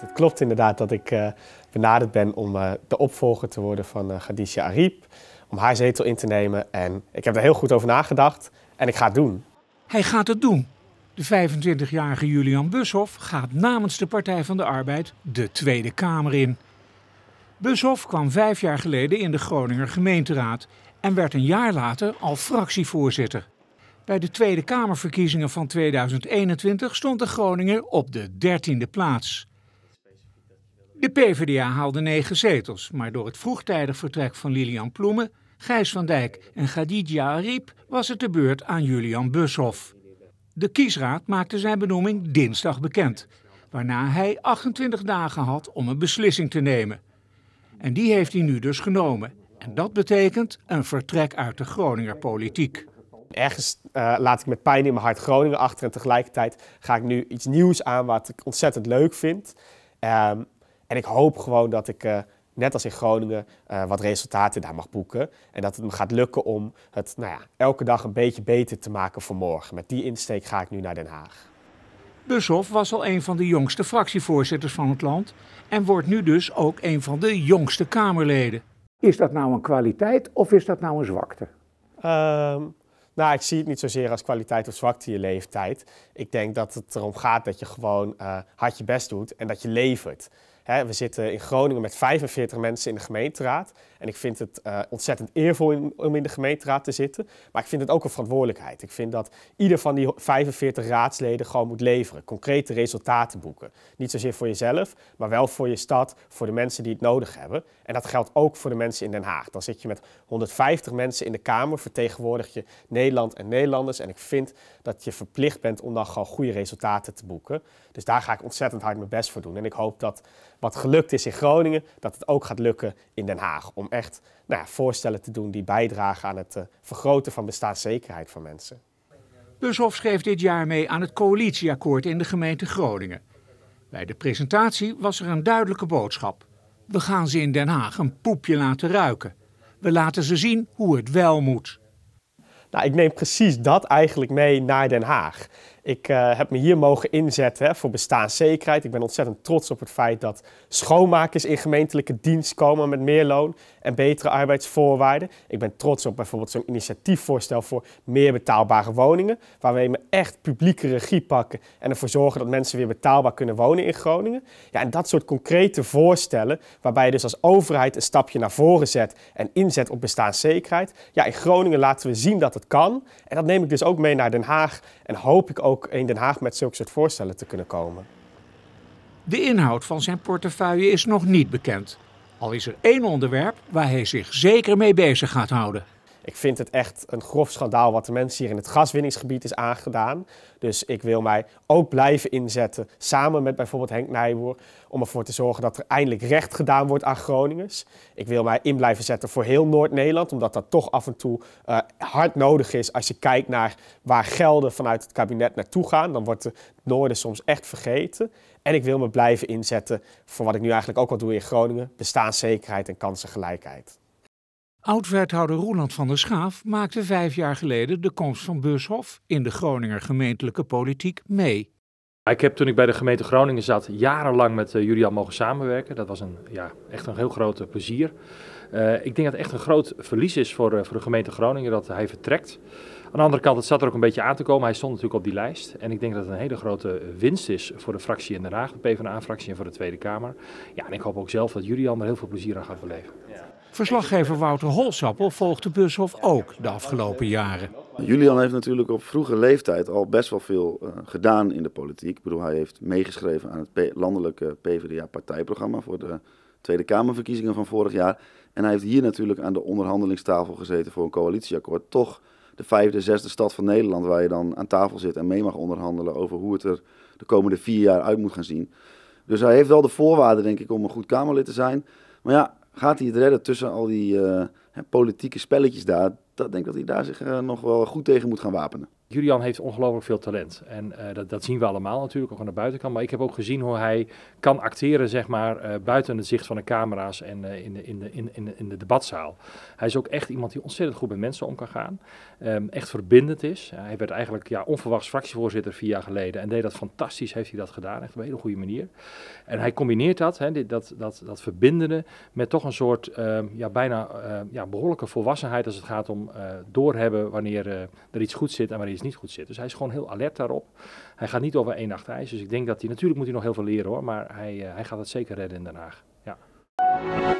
Het klopt inderdaad dat ik eh, benaderd ben om eh, de opvolger te worden van Gadisja eh, Ariep. Om haar zetel in te nemen. En ik heb er heel goed over nagedacht. En ik ga het doen. Hij gaat het doen. De 25-jarige Julian Bushoff gaat namens de Partij van de Arbeid de Tweede Kamer in. Bushoff kwam vijf jaar geleden in de Groninger gemeenteraad en werd een jaar later al fractievoorzitter. Bij de Tweede Kamerverkiezingen van 2021 stond de Groninger op de 13e plaats. De PvdA haalde negen zetels, maar door het vroegtijdig vertrek van Lilian Ploemen, Gijs van Dijk en Khadija Ariep was het de beurt aan Julian Bushoff. De kiesraad maakte zijn benoeming dinsdag bekend, waarna hij 28 dagen had om een beslissing te nemen. En die heeft hij nu dus genomen. En dat betekent een vertrek uit de Groninger politiek. Ergens eh, laat ik met pijn in mijn hart Groningen achter en tegelijkertijd ga ik nu iets nieuws aan wat ik ontzettend leuk vind. Ehm, en ik hoop gewoon dat ik, eh, net als in Groningen, eh, wat resultaten daar mag boeken. En dat het me gaat lukken om het nou ja, elke dag een beetje beter te maken voor morgen. Met die insteek ga ik nu naar Den Haag. Bushoff was al een van de jongste fractievoorzitters van het land en wordt nu dus ook een van de jongste Kamerleden. Is dat nou een kwaliteit of is dat nou een zwakte? Ehm, nou, ik zie het niet zozeer als kwaliteit of zwakte je leeftijd. Ik denk dat het erom gaat dat je gewoon eh, hard je best doet en dat je levert. Hè, we zitten in Groningen met 45 mensen in de gemeenteraad. En ik vind het eh, ontzettend eervol om in de gemeenteraad te zitten. Maar ik vind het ook een verantwoordelijkheid. Ik vind dat ieder van die 45 raadsleden gewoon moet leveren. Concrete resultaten boeken. Niet zozeer voor jezelf, maar wel voor je stad, voor de mensen die het nodig hebben. En dat geldt ook voor de mensen in Den Haag. Dan zit je met 150 mensen in de Kamer, vertegenwoordig je Nederland en Nederlanders. En ik vind dat je verplicht bent om dan gewoon goede resultaten te boeken. Dus daar ga ik ontzettend hard mijn best voor doen. En ik hoop dat wat gelukt is in Groningen, dat het ook gaat lukken in Den Haag. Om echt nou ja, voorstellen te doen die bijdragen aan het eh, vergroten van bestaanszekerheid van mensen. Bushoff schreef dit jaar mee aan het coalitieakkoord in de gemeente Groningen. Bij de presentatie was er een duidelijke boodschap. We gaan ze in Den Haag een poepje laten ruiken. We laten ze zien hoe het wel moet. Nou, ik neem precies dat eigenlijk mee naar Den Haag. Ik eh, heb me hier mogen inzetten hè, voor bestaanszekerheid. Ik ben ontzettend trots op het feit dat schoonmakers in gemeentelijke dienst komen met meer loon en betere arbeidsvoorwaarden. Ik ben trots op bijvoorbeeld zo'n initiatiefvoorstel voor meer betaalbare woningen, waarmee we echt publieke regie pakken en ervoor zorgen dat mensen weer betaalbaar kunnen wonen in Groningen. Ja, en dat soort concrete voorstellen, waarbij je dus als overheid een stapje naar voren zet en inzet op bestaanszekerheid. Ja, in Groningen laten we zien dat het kan. En dat neem ik dus ook mee naar Den Haag en hoop ik ook ook in Den Haag met zulke soort voorstellen te kunnen komen. De inhoud van zijn portefeuille is nog niet bekend. Al is er één onderwerp waar hij zich zeker mee bezig gaat houden. Ik vind het echt een grof schandaal wat de mensen hier in het gaswinningsgebied is aangedaan. Dus ik wil mij ook blijven inzetten, samen met bijvoorbeeld Henk Nijboer, om ervoor te zorgen dat er eindelijk recht gedaan wordt aan Groningers. Ik wil mij in blijven zetten voor heel Noord-Nederland, omdat dat toch af en toe eh, hard nodig is als je kijkt naar waar gelden vanuit het kabinet naartoe gaan. Dan wordt het Noorden soms echt vergeten. En ik wil me blijven inzetten voor wat ik nu eigenlijk ook al doe in Groningen, bestaanszekerheid en kansengelijkheid. Oud-wethouder Roland van der Schaaf maakte vijf jaar geleden de komst van Bushof in de Groninger gemeentelijke politiek mee. Ik heb toen ik bij de gemeente Groningen zat jarenlang met eh, Julian mogen samenwerken. Dat was een, ja, echt een heel groot plezier. Eh, ik denk dat het echt een groot verlies is voor, eh, voor de gemeente Groningen dat hij vertrekt. Aan de andere kant, het zat er ook een beetje aan te komen. Hij stond natuurlijk op die lijst. En ik denk dat het een hele grote winst is voor de fractie in Den Haag, de PvdA-fractie en voor de Tweede Kamer. Ja, en ik hoop ook zelf dat Julian er heel veel plezier aan gaat beleven. Verslaggever Wouter Holsappel volgt de Bushof ook de afgelopen jaren. Julian heeft natuurlijk op vroege leeftijd al best wel veel eh, gedaan in de politiek. Ik bedoel, hij heeft meegeschreven aan het landelijke PvdA-partijprogramma voor de Tweede Kamerverkiezingen van vorig jaar. En hij heeft hier natuurlijk aan de onderhandelingstafel gezeten voor een coalitieakkoord. Toch de vijfde, zesde stad van Nederland waar je dan aan tafel zit en mee mag onderhandelen over hoe het er de komende vier jaar uit moet gaan zien. Dus hij heeft wel de voorwaarden, denk ik, om een goed Kamerlid te zijn. Maar ja, gaat hij het redden tussen al die eh, politieke spelletjes daar? Dat denk ik dat hij daar zich eh, nog wel goed tegen moet gaan wapenen. Julian heeft ongelooflijk veel talent. En eh, dat, dat, zien we allemaal natuurlijk, ook aan de buitenkant. Maar ik heb ook gezien hoe hij kan acteren, zeg maar, eh, buiten het zicht van de camera's en eh, in, de, in, de, in, in, de, debatzaal. Hij is ook echt iemand die ontzettend goed met mensen om kan gaan. Ehm, echt verbindend is. hij werd eigenlijk ja, onverwachts fractievoorzitter vier jaar geleden. En deed dat fantastisch, heeft hij dat gedaan. Echt op een hele goede manier. En hij combineert dat, hè, dit, dat, dat, dat verbindende, met toch een soort ehm, ja, bijna ehm, ja, behoorlijke volwassenheid als het gaat om doorhebben wanneer er iets goed zit en wanneer iets niet goed zit. Dus hij is gewoon heel alert daarop. Hij gaat niet over één nacht ijs. Dus ik denk dat hij, natuurlijk moet hij nog heel veel leren hoor, maar hij, eh, hij gaat het zeker redden in Den Haag. Ja.